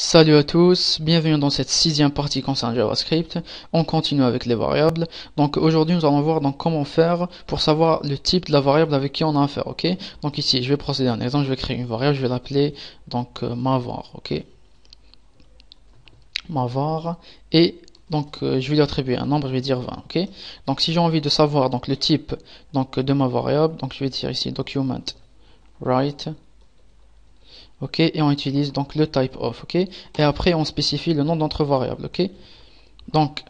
Salut à tous, bienvenue dans cette sixième partie concernant JavaScript. On continue avec les variables. Donc aujourd'hui nous allons voir donc comment faire pour savoir le type de la variable avec qui on a affaire. Ok Donc ici je vais procéder à un exemple, je vais créer une variable, je vais l'appeler donc euh, mavar. et donc euh, je vais lui attribuer un nombre, je vais dire 20. Ok Donc si j'ai envie de savoir donc le type donc de ma variable, donc je vais dire ici document.write ok et on utilise donc le type of ok et après on spécifie le nom d'entre variable ok donc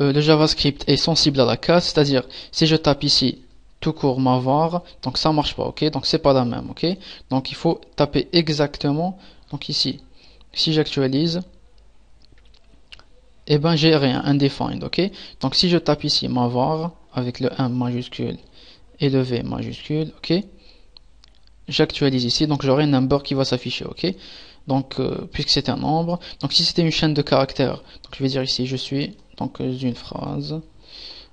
euh, le javascript est sensible à la casse c'est à dire si je tape ici tout court ma var donc ça marche pas ok donc c'est pas la même ok donc il faut taper exactement donc ici si j'actualise et eh ben j'ai rien undefined ok donc si je tape ici ma var avec le 1 majuscule et le v majuscule ok j'actualise ici, donc j'aurai un number qui va s'afficher, ok Donc, euh, puisque c'est un nombre, donc si c'était une chaîne de caractères, donc je vais dire ici, je suis, donc euh, une phrase,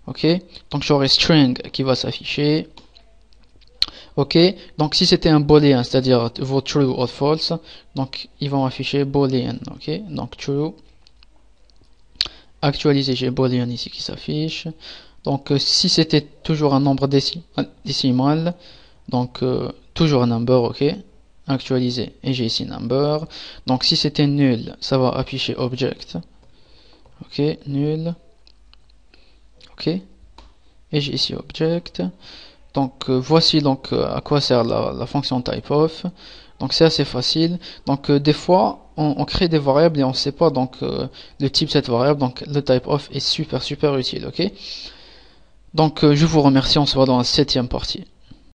ok Donc j'aurai string qui va s'afficher, ok Donc si c'était un boolean, c'est-à-dire true ou false, donc ils vont afficher boolean, ok Donc true, actualiser, j'ai boolean ici qui s'affiche, donc euh, si c'était toujours un nombre décimal, donc, euh, toujours toujours number, ok Actualiser. Et j'ai ici number. Donc, si c'était nul, ça va afficher object. Ok, nul. Ok. Et j'ai ici object. Donc, euh, voici donc euh, à quoi sert la, fonction fonction typeof. Donc, c'est assez facile. Donc, des fois, on, crée des variables et on ne sait pas donc le type de cette variable. Donc, le typeof est super, super utile, ok donc je vous remercie, on se voit dans la septième partie.